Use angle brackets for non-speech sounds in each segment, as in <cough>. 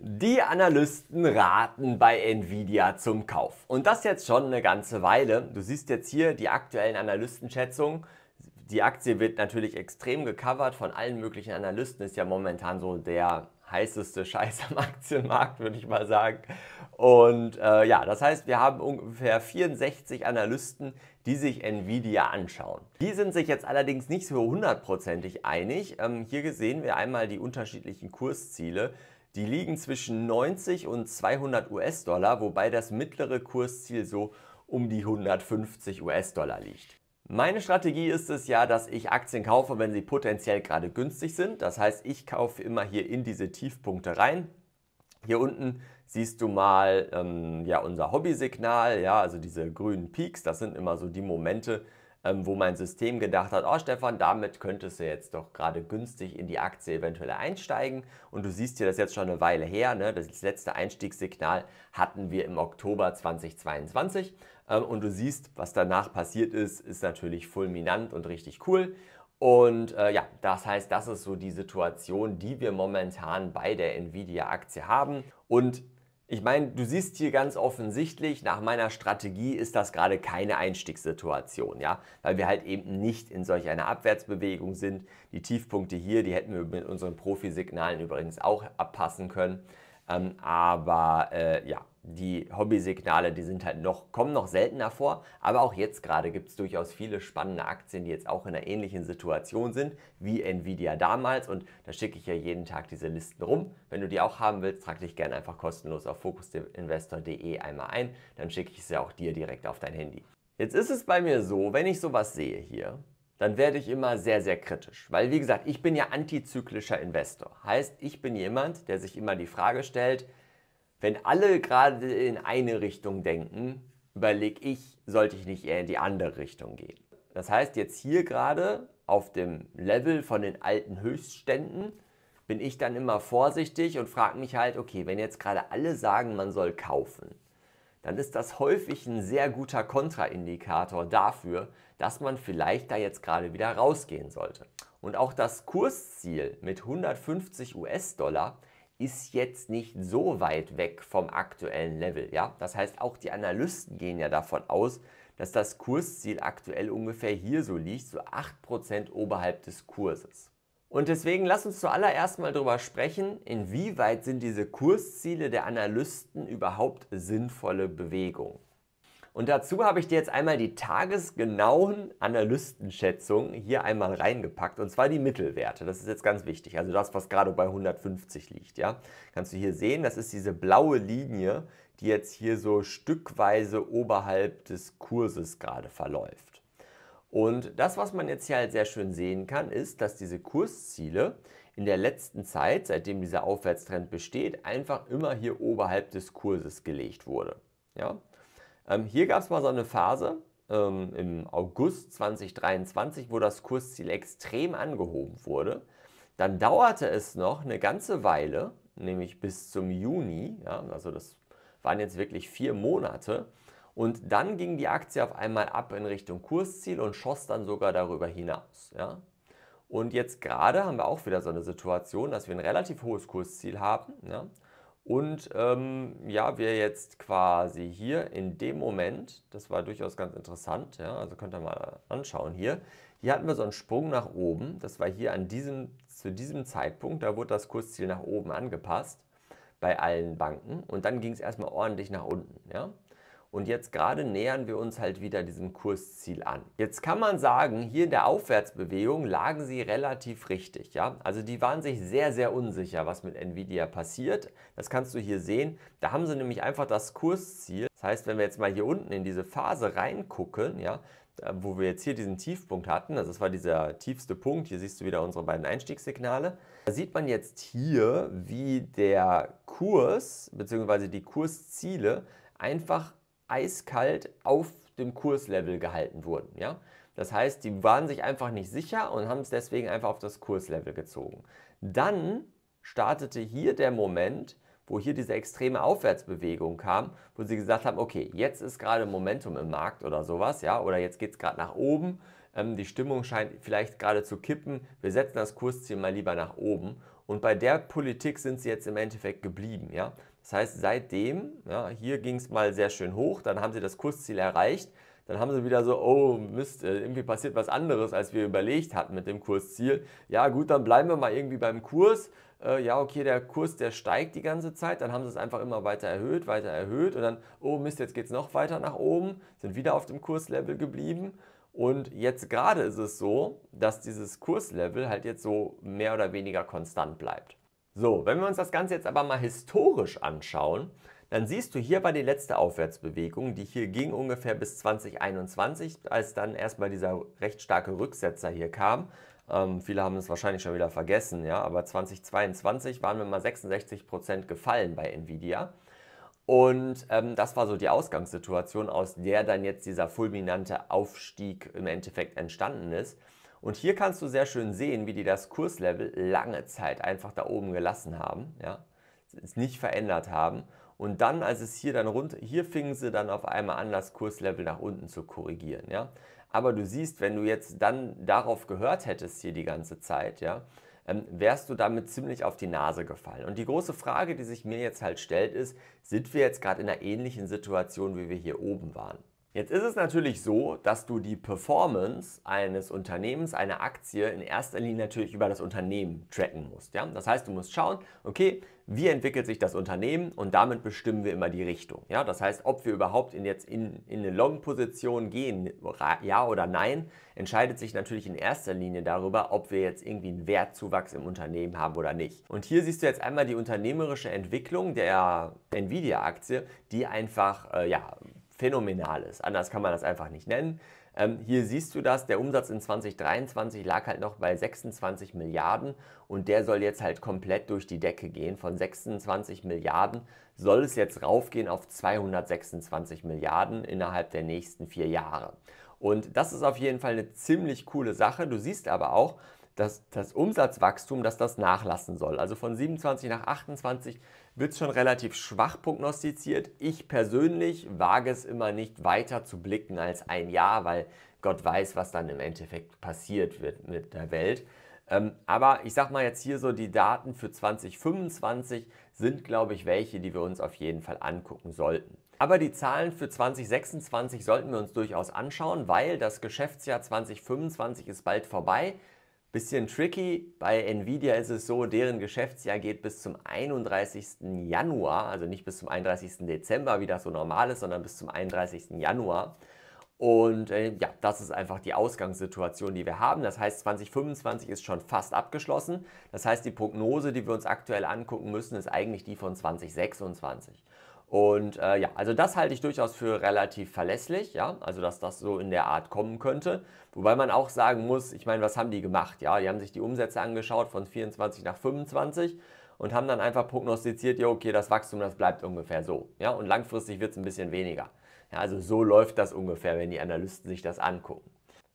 Die Analysten raten bei Nvidia zum Kauf. Und das jetzt schon eine ganze Weile. Du siehst jetzt hier die aktuellen Analystenschätzungen. Die Aktie wird natürlich extrem gecovert von allen möglichen Analysten. Ist ja momentan so der heißeste Scheiß am Aktienmarkt, würde ich mal sagen. Und äh, ja, das heißt, wir haben ungefähr 64 Analysten, die sich Nvidia anschauen. Die sind sich jetzt allerdings nicht so hundertprozentig einig. Ähm, hier sehen wir einmal die unterschiedlichen Kursziele. Die liegen zwischen 90 und 200 US-Dollar, wobei das mittlere Kursziel so um die 150 US-Dollar liegt. Meine Strategie ist es ja, dass ich Aktien kaufe, wenn sie potenziell gerade günstig sind. Das heißt, ich kaufe immer hier in diese Tiefpunkte rein. Hier unten siehst du mal ähm, ja, unser Hobbysignal, ja, also diese grünen Peaks, das sind immer so die Momente, ähm, wo mein System gedacht hat, oh Stefan, damit könntest du jetzt doch gerade günstig in die Aktie eventuell einsteigen. Und du siehst hier, das ist jetzt schon eine Weile her, ne? das letzte Einstiegssignal hatten wir im Oktober 2022. Ähm, und du siehst, was danach passiert ist, ist natürlich fulminant und richtig cool. Und äh, ja, das heißt, das ist so die Situation, die wir momentan bei der Nvidia-Aktie haben. Und ich meine, du siehst hier ganz offensichtlich, nach meiner Strategie ist das gerade keine Einstiegssituation, ja, weil wir halt eben nicht in solch einer Abwärtsbewegung sind. Die Tiefpunkte hier, die hätten wir mit unseren Profisignalen übrigens auch abpassen können, ähm, aber äh, ja, die Hobbysignale, die sind halt noch, kommen noch seltener vor, aber auch jetzt gerade gibt es durchaus viele spannende Aktien, die jetzt auch in einer ähnlichen Situation sind wie Nvidia damals und da schicke ich ja jeden Tag diese Listen rum. Wenn du die auch haben willst, trag dich gerne einfach kostenlos auf fokusinvestor.de einmal ein, dann schicke ich sie auch dir direkt auf dein Handy. Jetzt ist es bei mir so, wenn ich sowas sehe hier, dann werde ich immer sehr, sehr kritisch. Weil, wie gesagt, ich bin ja antizyklischer Investor. Heißt, ich bin jemand, der sich immer die Frage stellt, wenn alle gerade in eine Richtung denken, überlege ich, sollte ich nicht eher in die andere Richtung gehen. Das heißt, jetzt hier gerade auf dem Level von den alten Höchstständen bin ich dann immer vorsichtig und frage mich halt, okay, wenn jetzt gerade alle sagen, man soll kaufen, dann ist das häufig ein sehr guter Kontraindikator dafür, dass man vielleicht da jetzt gerade wieder rausgehen sollte. Und auch das Kursziel mit 150 US-Dollar ist jetzt nicht so weit weg vom aktuellen Level. Ja? Das heißt, auch die Analysten gehen ja davon aus, dass das Kursziel aktuell ungefähr hier so liegt, so 8% oberhalb des Kurses. Und deswegen lass uns zuallererst mal darüber sprechen, inwieweit sind diese Kursziele der Analysten überhaupt sinnvolle Bewegungen. Und dazu habe ich dir jetzt einmal die tagesgenauen Analystenschätzungen hier einmal reingepackt. Und zwar die Mittelwerte. Das ist jetzt ganz wichtig. Also das, was gerade bei 150 liegt. Ja? Kannst du hier sehen, das ist diese blaue Linie, die jetzt hier so stückweise oberhalb des Kurses gerade verläuft. Und das, was man jetzt hier halt sehr schön sehen kann, ist, dass diese Kursziele in der letzten Zeit, seitdem dieser Aufwärtstrend besteht, einfach immer hier oberhalb des Kurses gelegt wurde. Ja? Ähm, hier gab es mal so eine Phase ähm, im August 2023, wo das Kursziel extrem angehoben wurde. Dann dauerte es noch eine ganze Weile, nämlich bis zum Juni, ja, also das waren jetzt wirklich vier Monate. Und dann ging die Aktie auf einmal ab in Richtung Kursziel und schoss dann sogar darüber hinaus. Ja. Und jetzt gerade haben wir auch wieder so eine Situation, dass wir ein relativ hohes Kursziel haben. Ja. Und ähm, ja, wir jetzt quasi hier in dem Moment, das war durchaus ganz interessant, ja, also könnt ihr mal anschauen hier, hier hatten wir so einen Sprung nach oben, das war hier an diesem, zu diesem Zeitpunkt, da wurde das Kursziel nach oben angepasst bei allen Banken und dann ging es erstmal ordentlich nach unten. Ja. Und jetzt gerade nähern wir uns halt wieder diesem Kursziel an. Jetzt kann man sagen, hier in der Aufwärtsbewegung lagen sie relativ richtig. Ja? Also die waren sich sehr, sehr unsicher, was mit Nvidia passiert. Das kannst du hier sehen. Da haben sie nämlich einfach das Kursziel. Das heißt, wenn wir jetzt mal hier unten in diese Phase reingucken, ja, äh, wo wir jetzt hier diesen Tiefpunkt hatten, also das war dieser tiefste Punkt, hier siehst du wieder unsere beiden Einstiegssignale, da sieht man jetzt hier, wie der Kurs bzw. die Kursziele einfach eiskalt auf dem Kurslevel gehalten wurden. Ja? Das heißt, die waren sich einfach nicht sicher und haben es deswegen einfach auf das Kurslevel gezogen. Dann startete hier der Moment, wo hier diese extreme Aufwärtsbewegung kam, wo sie gesagt haben, okay, jetzt ist gerade Momentum im Markt oder sowas, ja, oder jetzt geht es gerade nach oben, ähm, die Stimmung scheint vielleicht gerade zu kippen, wir setzen das Kursziel mal lieber nach oben. Und bei der Politik sind sie jetzt im Endeffekt geblieben, ja. Das heißt, seitdem, ja, hier ging es mal sehr schön hoch, dann haben sie das Kursziel erreicht, dann haben sie wieder so, oh Mist, äh, irgendwie passiert was anderes, als wir überlegt hatten mit dem Kursziel. Ja gut, dann bleiben wir mal irgendwie beim Kurs. Äh, ja, okay, der Kurs, der steigt die ganze Zeit, dann haben sie es einfach immer weiter erhöht, weiter erhöht und dann, oh Mist, jetzt geht es noch weiter nach oben, sind wieder auf dem Kurslevel geblieben. Und jetzt gerade ist es so, dass dieses Kurslevel halt jetzt so mehr oder weniger konstant bleibt. So, wenn wir uns das Ganze jetzt aber mal historisch anschauen, dann siehst du hier bei die letzte Aufwärtsbewegung, die hier ging ungefähr bis 2021, als dann erstmal dieser recht starke Rücksetzer hier kam. Ähm, viele haben es wahrscheinlich schon wieder vergessen, ja, aber 2022 waren wir mal 66% gefallen bei Nvidia. Und ähm, das war so die Ausgangssituation, aus der dann jetzt dieser fulminante Aufstieg im Endeffekt entstanden ist. Und hier kannst du sehr schön sehen, wie die das Kurslevel lange Zeit einfach da oben gelassen haben, ja, es nicht verändert haben. Und dann, als es hier dann rund, hier fingen sie dann auf einmal an, das Kurslevel nach unten zu korrigieren, ja. Aber du siehst, wenn du jetzt dann darauf gehört hättest hier die ganze Zeit, ja, ähm, wärst du damit ziemlich auf die Nase gefallen. Und die große Frage, die sich mir jetzt halt stellt, ist, sind wir jetzt gerade in einer ähnlichen Situation, wie wir hier oben waren? Jetzt ist es natürlich so, dass du die Performance eines Unternehmens, einer Aktie in erster Linie natürlich über das Unternehmen tracken musst. Ja? Das heißt, du musst schauen, okay, wie entwickelt sich das Unternehmen und damit bestimmen wir immer die Richtung. Ja? Das heißt, ob wir überhaupt in jetzt in, in eine Long-Position gehen, ja oder nein, entscheidet sich natürlich in erster Linie darüber, ob wir jetzt irgendwie einen Wertzuwachs im Unternehmen haben oder nicht. Und hier siehst du jetzt einmal die unternehmerische Entwicklung der Nvidia-Aktie, die einfach äh, ja, phänomenal ist. Anders kann man das einfach nicht nennen. Ähm, hier siehst du das, der Umsatz in 2023 lag halt noch bei 26 Milliarden und der soll jetzt halt komplett durch die Decke gehen. Von 26 Milliarden soll es jetzt raufgehen auf 226 Milliarden innerhalb der nächsten vier Jahre. Und das ist auf jeden Fall eine ziemlich coole Sache. Du siehst aber auch, dass das Umsatzwachstum, dass das nachlassen soll. Also von 27 nach 28 wird es schon relativ schwach prognostiziert. Ich persönlich wage es immer nicht weiter zu blicken als ein Jahr, weil Gott weiß, was dann im Endeffekt passiert wird mit der Welt. Ähm, aber ich sage mal jetzt hier so, die Daten für 2025 sind, glaube ich, welche, die wir uns auf jeden Fall angucken sollten. Aber die Zahlen für 2026 sollten wir uns durchaus anschauen, weil das Geschäftsjahr 2025 ist bald vorbei. Bisschen tricky, bei Nvidia ist es so, deren Geschäftsjahr geht bis zum 31. Januar, also nicht bis zum 31. Dezember, wie das so normal ist, sondern bis zum 31. Januar. Und äh, ja, das ist einfach die Ausgangssituation, die wir haben. Das heißt, 2025 ist schon fast abgeschlossen. Das heißt, die Prognose, die wir uns aktuell angucken müssen, ist eigentlich die von 2026. Und äh, ja, also das halte ich durchaus für relativ verlässlich, ja, also dass das so in der Art kommen könnte. Wobei man auch sagen muss, ich meine, was haben die gemacht? Ja, die haben sich die Umsätze angeschaut von 24 nach 25 und haben dann einfach prognostiziert, ja, okay, das Wachstum, das bleibt ungefähr so. Ja, und langfristig wird es ein bisschen weniger. Ja, also so läuft das ungefähr, wenn die Analysten sich das angucken.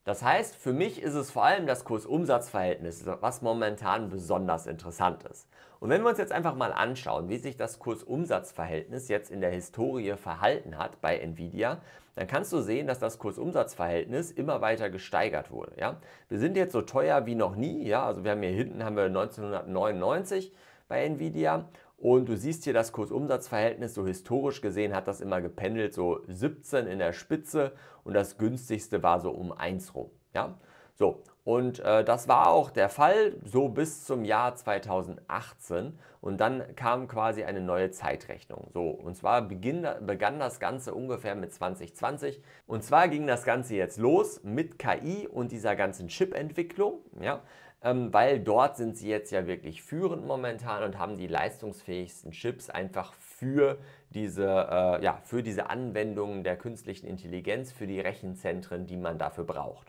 Das heißt, für mich ist es vor allem das Kursumsatzverhältnis, was momentan besonders interessant ist. Und wenn wir uns jetzt einfach mal anschauen, wie sich das Kursumsatzverhältnis jetzt in der Historie verhalten hat bei Nvidia, dann kannst du sehen, dass das Kursumsatzverhältnis immer weiter gesteigert wurde. Ja? Wir sind jetzt so teuer wie noch nie. Ja? Also wir haben hier hinten haben wir 1999 bei Nvidia und du siehst hier das Kursumsatzverhältnis, so historisch gesehen hat das immer gependelt, so 17 in der Spitze und das günstigste war so um 1 rum. Ja? So, und äh, das war auch der Fall, so bis zum Jahr 2018. Und dann kam quasi eine neue Zeitrechnung. So, und zwar beginn, begann das Ganze ungefähr mit 2020. Und zwar ging das Ganze jetzt los mit KI und dieser ganzen Chip-Entwicklung. Ja? Ähm, weil dort sind sie jetzt ja wirklich führend momentan und haben die leistungsfähigsten Chips einfach für diese, äh, ja, für diese Anwendungen der künstlichen Intelligenz, für die Rechenzentren, die man dafür braucht.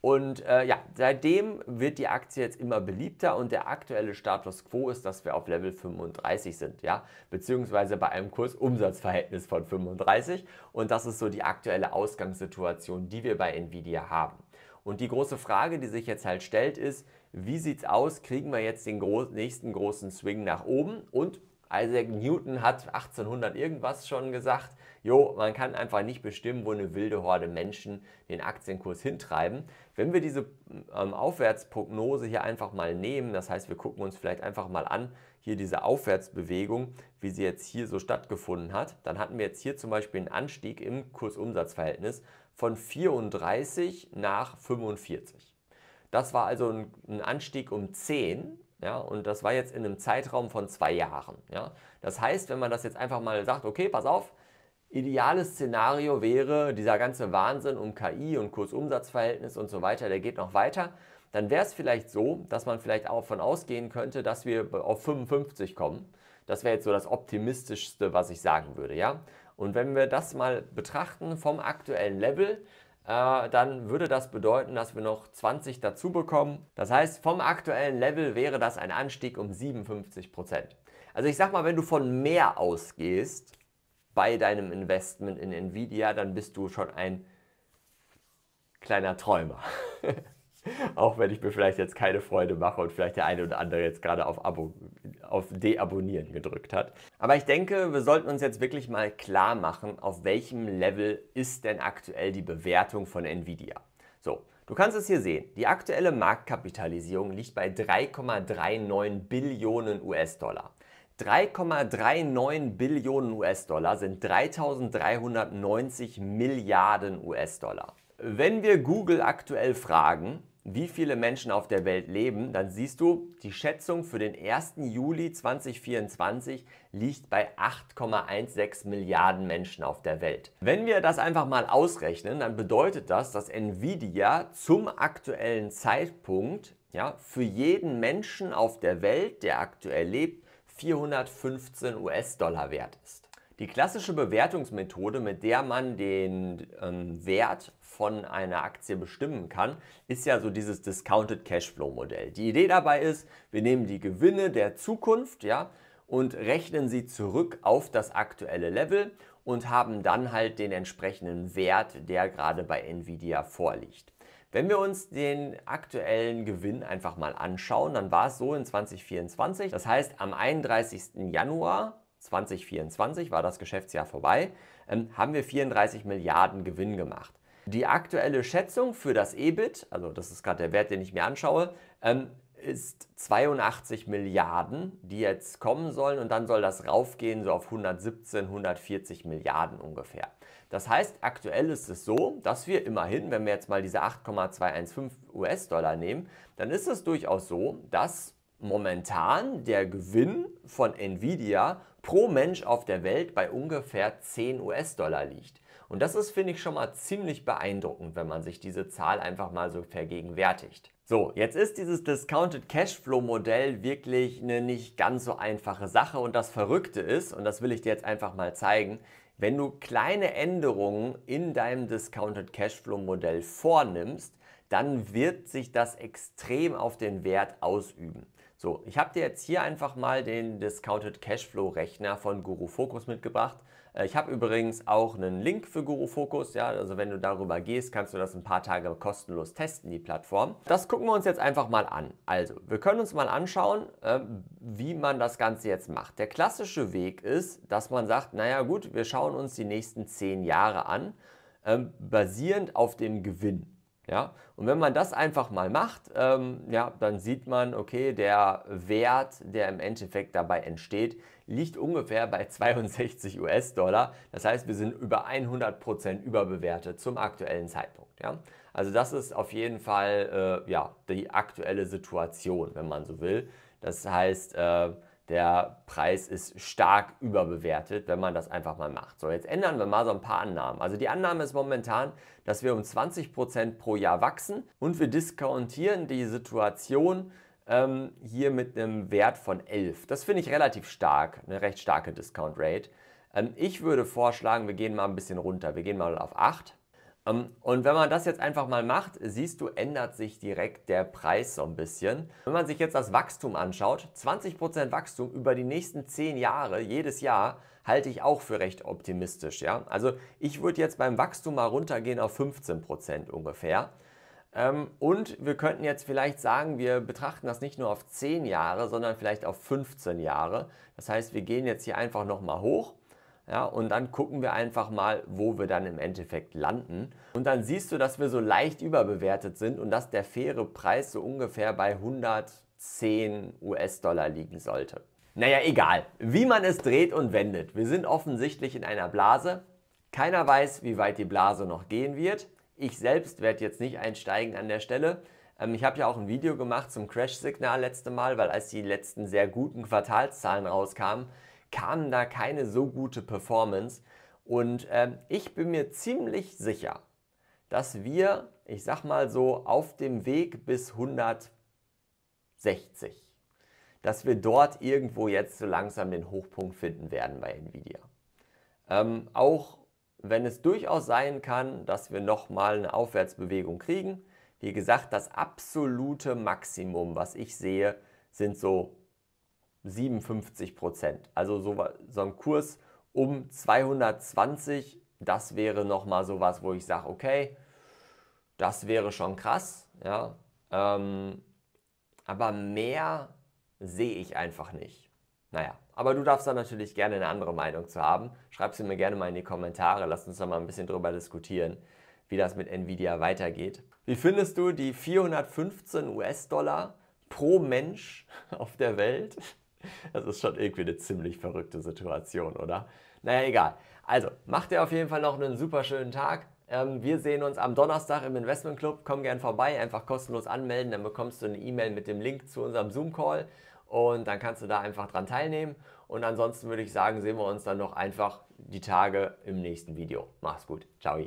Und äh, ja, seitdem wird die Aktie jetzt immer beliebter und der aktuelle Status quo ist, dass wir auf Level 35 sind, ja, beziehungsweise bei einem Kursumsatzverhältnis von 35 und das ist so die aktuelle Ausgangssituation, die wir bei Nvidia haben. Und die große Frage, die sich jetzt halt stellt, ist, wie sieht es aus? Kriegen wir jetzt den groß, nächsten großen Swing nach oben? Und Isaac Newton hat 1800 irgendwas schon gesagt. Jo, man kann einfach nicht bestimmen, wo eine wilde Horde Menschen den Aktienkurs hintreiben. Wenn wir diese ähm, Aufwärtsprognose hier einfach mal nehmen, das heißt, wir gucken uns vielleicht einfach mal an, hier diese Aufwärtsbewegung, wie sie jetzt hier so stattgefunden hat, dann hatten wir jetzt hier zum Beispiel einen Anstieg im Kursumsatzverhältnis von 34 nach 45. Das war also ein, ein Anstieg um 10 ja, und das war jetzt in einem Zeitraum von zwei Jahren. Ja. Das heißt, wenn man das jetzt einfach mal sagt, okay, pass auf, ideales Szenario wäre, dieser ganze Wahnsinn um KI und Kursumsatzverhältnis und so weiter, der geht noch weiter, dann wäre es vielleicht so, dass man vielleicht auch von ausgehen könnte, dass wir auf 55 kommen. Das wäre jetzt so das Optimistischste, was ich sagen würde, ja. Und wenn wir das mal betrachten vom aktuellen Level, äh, dann würde das bedeuten, dass wir noch 20 dazu bekommen. Das heißt, vom aktuellen Level wäre das ein Anstieg um 57 Prozent. Also ich sag mal, wenn du von mehr ausgehst bei deinem Investment in Nvidia, dann bist du schon ein kleiner Träumer. <laughs> auch wenn ich mir vielleicht jetzt keine Freude mache und vielleicht der eine oder andere jetzt gerade auf, Abo, auf Deabonnieren gedrückt hat. Aber ich denke, wir sollten uns jetzt wirklich mal klar machen, auf welchem Level ist denn aktuell die Bewertung von Nvidia. So, Du kannst es hier sehen. Die aktuelle Marktkapitalisierung liegt bei 3,39 Billionen US-Dollar. 3,39 Billionen US-Dollar sind 3.390 Milliarden US-Dollar. Wenn wir Google aktuell fragen, wie viele Menschen auf der Welt leben, dann siehst du, die Schätzung für den 1. Juli 2024 liegt bei 8,16 Milliarden Menschen auf der Welt. Wenn wir das einfach mal ausrechnen, dann bedeutet das, dass Nvidia zum aktuellen Zeitpunkt ja, für jeden Menschen auf der Welt, der aktuell lebt, 415 US-Dollar wert ist. Die klassische Bewertungsmethode, mit der man den ähm, Wert von einer Aktie bestimmen kann, ist ja so dieses Discounted Cashflow Modell. Die Idee dabei ist, wir nehmen die Gewinne der Zukunft, ja, und rechnen sie zurück auf das aktuelle Level und haben dann halt den entsprechenden Wert, der gerade bei Nvidia vorliegt. Wenn wir uns den aktuellen Gewinn einfach mal anschauen, dann war es so in 2024, das heißt am 31. Januar 2024 war das Geschäftsjahr vorbei, ähm, haben wir 34 Milliarden Gewinn gemacht. Die aktuelle Schätzung für das EBIT, also das ist gerade der Wert, den ich mir anschaue, ähm, ist 82 Milliarden, die jetzt kommen sollen und dann soll das raufgehen so auf 117, 140 Milliarden ungefähr. Das heißt, aktuell ist es so, dass wir immerhin, wenn wir jetzt mal diese 8,215 US-Dollar nehmen, dann ist es durchaus so, dass momentan der Gewinn von Nvidia pro Mensch auf der Welt bei ungefähr 10 US-Dollar liegt. Und das ist, finde ich, schon mal ziemlich beeindruckend, wenn man sich diese Zahl einfach mal so vergegenwärtigt. So, jetzt ist dieses Discounted Cashflow Modell wirklich eine nicht ganz so einfache Sache und das Verrückte ist, und das will ich dir jetzt einfach mal zeigen, wenn du kleine Änderungen in deinem Discounted Cashflow Modell vornimmst, dann wird sich das extrem auf den Wert ausüben. So, ich habe dir jetzt hier einfach mal den Discounted Cashflow Rechner von Guru Focus mitgebracht äh, ich habe übrigens auch einen Link für Guru Focus. Ja, also wenn du darüber gehst, kannst du das ein paar Tage kostenlos testen, die Plattform. Das gucken wir uns jetzt einfach mal an. Also, wir können uns mal anschauen, äh, wie man das Ganze jetzt macht. Der klassische Weg ist, dass man sagt, naja gut, wir schauen uns die nächsten zehn Jahre an, ähm, basierend auf dem Gewinn. Ja? Und wenn man das einfach mal macht, ähm, ja, dann sieht man, okay, der Wert, der im Endeffekt dabei entsteht, liegt ungefähr bei 62 <laughs> US-Dollar. Das heißt, wir sind über 100% Prozent überbewertet zum aktuellen Zeitpunkt. Ja? Also das ist auf jeden Fall äh, ja, die aktuelle Situation, wenn man so will. Das heißt, äh, der Preis ist stark überbewertet, wenn man das einfach mal macht. So, jetzt ändern wir mal so ein paar Annahmen. Also die Annahme ist momentan, dass wir um 20% pro Jahr wachsen und wir diskontieren die Situation ähm, hier mit einem Wert von 11. Das finde ich relativ stark, eine recht starke Discount Rate. Ähm, ich würde vorschlagen, wir gehen mal ein bisschen runter. Wir gehen mal auf 8 ähm, und wenn man das jetzt einfach mal macht, siehst du, ändert sich direkt der Preis so ein bisschen. Wenn man sich jetzt das Wachstum anschaut, 20% Wachstum über die nächsten 10 Jahre, jedes Jahr, halte ich auch für recht optimistisch. Ja? Also ich würde jetzt beim Wachstum mal runtergehen auf 15% ungefähr. Ähm, und wir könnten jetzt vielleicht sagen, wir betrachten das nicht nur auf 10 Jahre, sondern vielleicht auf 15 Jahre. Das heißt, wir gehen jetzt hier einfach nochmal hoch ja, und dann gucken wir einfach mal, wo wir dann im Endeffekt landen. Und dann siehst du, dass wir so leicht überbewertet sind und dass der faire Preis so ungefähr bei 110 US-Dollar liegen sollte. Naja, egal. Wie man es dreht und wendet. Wir sind offensichtlich in einer Blase. Keiner weiß, wie weit die Blase noch gehen wird. Ich selbst werde jetzt nicht einsteigen an der Stelle. Ähm, ich habe ja auch ein Video gemacht zum Crash-Signal letzte Mal, weil als die letzten sehr guten Quartalszahlen rauskamen, kam da keine so gute Performance. Und äh, ich bin mir ziemlich sicher, dass wir, ich sag mal so, auf dem Weg bis 160, dass wir dort irgendwo jetzt so langsam den Hochpunkt finden werden bei Nvidia. Ähm, auch wenn es durchaus sein kann, dass wir nochmal eine Aufwärtsbewegung kriegen. Wie gesagt, das absolute Maximum, was ich sehe, sind so 57 Prozent. Also so, so ein Kurs um 220, das wäre nochmal so was, wo ich sage, okay, das wäre schon krass, ja. Ähm, aber mehr sehe ich einfach nicht. Naja, aber du darfst da natürlich gerne eine andere Meinung zu haben. Schreib sie mir gerne mal in die Kommentare. Lass uns da mal ein bisschen drüber diskutieren, wie das mit Nvidia weitergeht. Wie findest du die 415 US-Dollar pro Mensch auf der Welt? Das ist schon irgendwie eine ziemlich verrückte Situation, oder? Naja, egal. Also, macht dir auf jeden Fall noch einen super schönen Tag. Ähm, wir sehen uns am Donnerstag im Investment Club. Komm gern vorbei, einfach kostenlos anmelden. Dann bekommst du eine E-Mail mit dem Link zu unserem Zoom-Call und dann kannst du da einfach dran teilnehmen. Und ansonsten würde ich sagen, sehen wir uns dann noch einfach die Tage im nächsten Video. Mach's gut. Ciao.